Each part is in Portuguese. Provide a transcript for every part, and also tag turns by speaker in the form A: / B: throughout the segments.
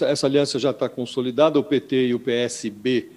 A: essa aliança já está consolidada, o PT e o PSB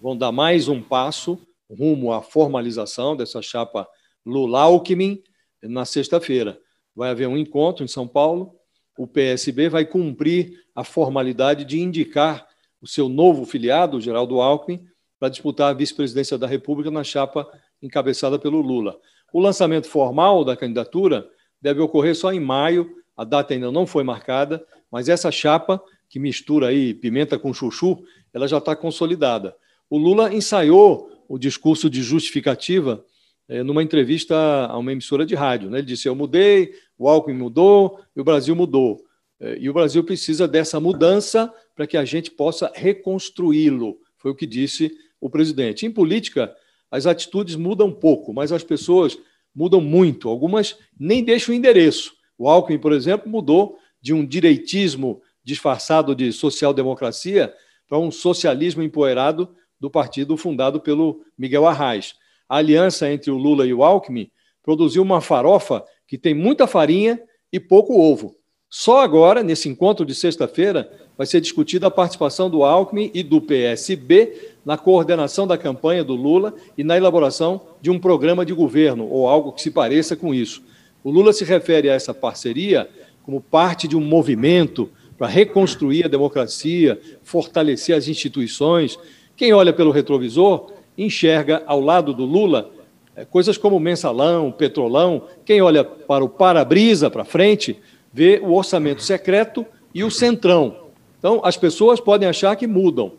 A: vão dar mais um passo rumo à formalização dessa chapa Lula-Alckmin na sexta-feira. Vai haver um encontro em São Paulo, o PSB vai cumprir a formalidade de indicar o seu novo filiado, Geraldo Alckmin, para disputar a vice-presidência da República na chapa encabeçada pelo Lula. O lançamento formal da candidatura deve ocorrer só em maio, a data ainda não foi marcada, mas essa chapa que mistura aí pimenta com chuchu, ela já está consolidada. O Lula ensaiou o discurso de justificativa eh, numa entrevista a uma emissora de rádio. Né? Ele disse: Eu mudei, o Alckmin mudou e o Brasil mudou. Eh, e o Brasil precisa dessa mudança para que a gente possa reconstruí-lo. Foi o que disse o presidente. Em política, as atitudes mudam um pouco, mas as pessoas mudam muito. Algumas nem deixam o endereço. O Alckmin, por exemplo, mudou de um direitismo disfarçado de social-democracia para um socialismo empoeirado do partido fundado pelo Miguel Arraes. A aliança entre o Lula e o Alckmin produziu uma farofa que tem muita farinha e pouco ovo. Só agora, nesse encontro de sexta-feira, vai ser discutida a participação do Alckmin e do PSB na coordenação da campanha do Lula e na elaboração de um programa de governo ou algo que se pareça com isso. O Lula se refere a essa parceria como parte de um movimento para reconstruir a democracia, fortalecer as instituições. Quem olha pelo retrovisor enxerga ao lado do Lula é, coisas como mensalão, petrolão. Quem olha para o para-brisa, para frente, vê o orçamento secreto e o centrão. Então, as pessoas podem achar que mudam.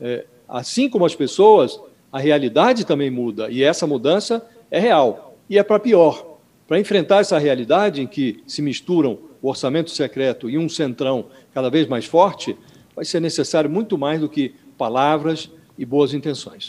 A: É, assim como as pessoas, a realidade também muda. E essa mudança é real. E é para pior. Para enfrentar essa realidade em que se misturam o orçamento secreto e um centrão cada vez mais forte, vai ser necessário muito mais do que palavras e boas intenções.